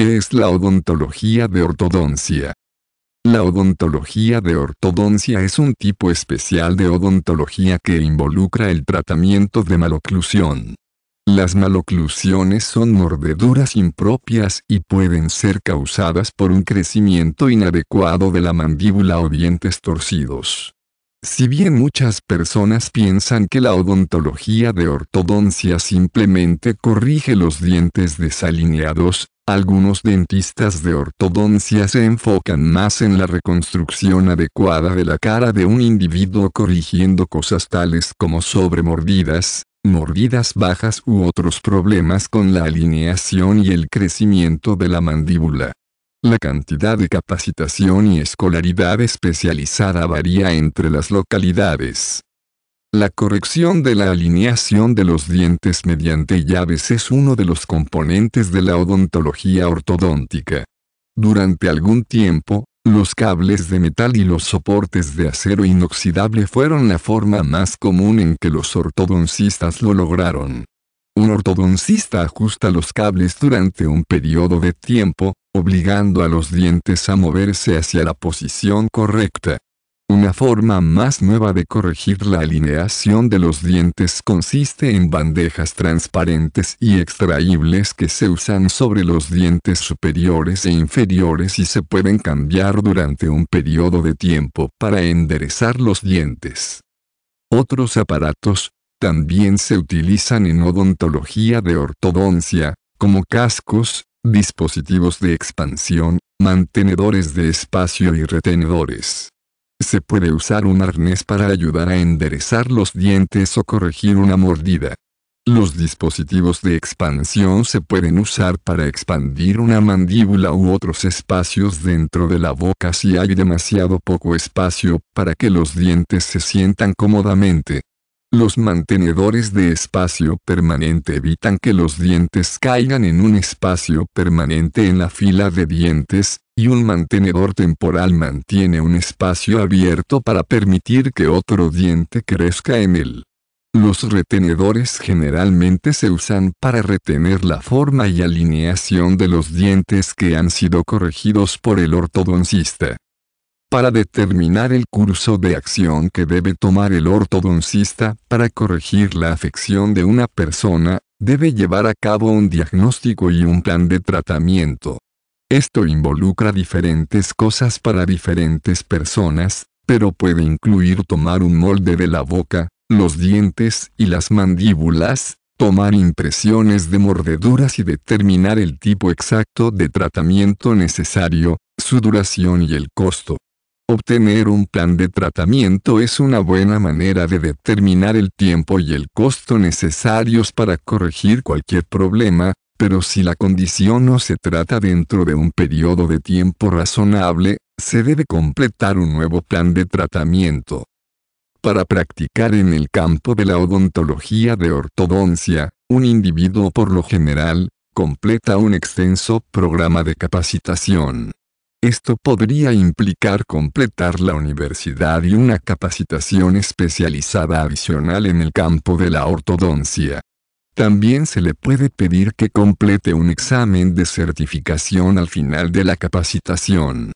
Este es la odontología de ortodoncia. La odontología de ortodoncia es un tipo especial de odontología que involucra el tratamiento de maloclusión. Las maloclusiones son mordeduras impropias y pueden ser causadas por un crecimiento inadecuado de la mandíbula o dientes torcidos. Si bien muchas personas piensan que la odontología de ortodoncia simplemente corrige los dientes desalineados, algunos dentistas de ortodoncia se enfocan más en la reconstrucción adecuada de la cara de un individuo corrigiendo cosas tales como sobremordidas, mordidas bajas u otros problemas con la alineación y el crecimiento de la mandíbula. La cantidad de capacitación y escolaridad especializada varía entre las localidades. La corrección de la alineación de los dientes mediante llaves es uno de los componentes de la odontología ortodóntica. Durante algún tiempo, los cables de metal y los soportes de acero inoxidable fueron la forma más común en que los ortodoncistas lo lograron. Un ortodoncista ajusta los cables durante un periodo de tiempo, obligando a los dientes a moverse hacia la posición correcta. Una forma más nueva de corregir la alineación de los dientes consiste en bandejas transparentes y extraíbles que se usan sobre los dientes superiores e inferiores y se pueden cambiar durante un periodo de tiempo para enderezar los dientes. Otros aparatos, también se utilizan en odontología de ortodoncia, como cascos, dispositivos de expansión, mantenedores de espacio y retenedores. Se puede usar un arnés para ayudar a enderezar los dientes o corregir una mordida. Los dispositivos de expansión se pueden usar para expandir una mandíbula u otros espacios dentro de la boca si hay demasiado poco espacio para que los dientes se sientan cómodamente. Los mantenedores de espacio permanente evitan que los dientes caigan en un espacio permanente en la fila de dientes, y un mantenedor temporal mantiene un espacio abierto para permitir que otro diente crezca en él. Los retenedores generalmente se usan para retener la forma y alineación de los dientes que han sido corregidos por el ortodoncista. Para determinar el curso de acción que debe tomar el ortodoncista para corregir la afección de una persona, debe llevar a cabo un diagnóstico y un plan de tratamiento. Esto involucra diferentes cosas para diferentes personas, pero puede incluir tomar un molde de la boca, los dientes y las mandíbulas, tomar impresiones de mordeduras y determinar el tipo exacto de tratamiento necesario, su duración y el costo. Obtener un plan de tratamiento es una buena manera de determinar el tiempo y el costo necesarios para corregir cualquier problema, pero si la condición no se trata dentro de un periodo de tiempo razonable, se debe completar un nuevo plan de tratamiento. Para practicar en el campo de la odontología de ortodoncia, un individuo por lo general, completa un extenso programa de capacitación. Esto podría implicar completar la universidad y una capacitación especializada adicional en el campo de la ortodoncia. También se le puede pedir que complete un examen de certificación al final de la capacitación.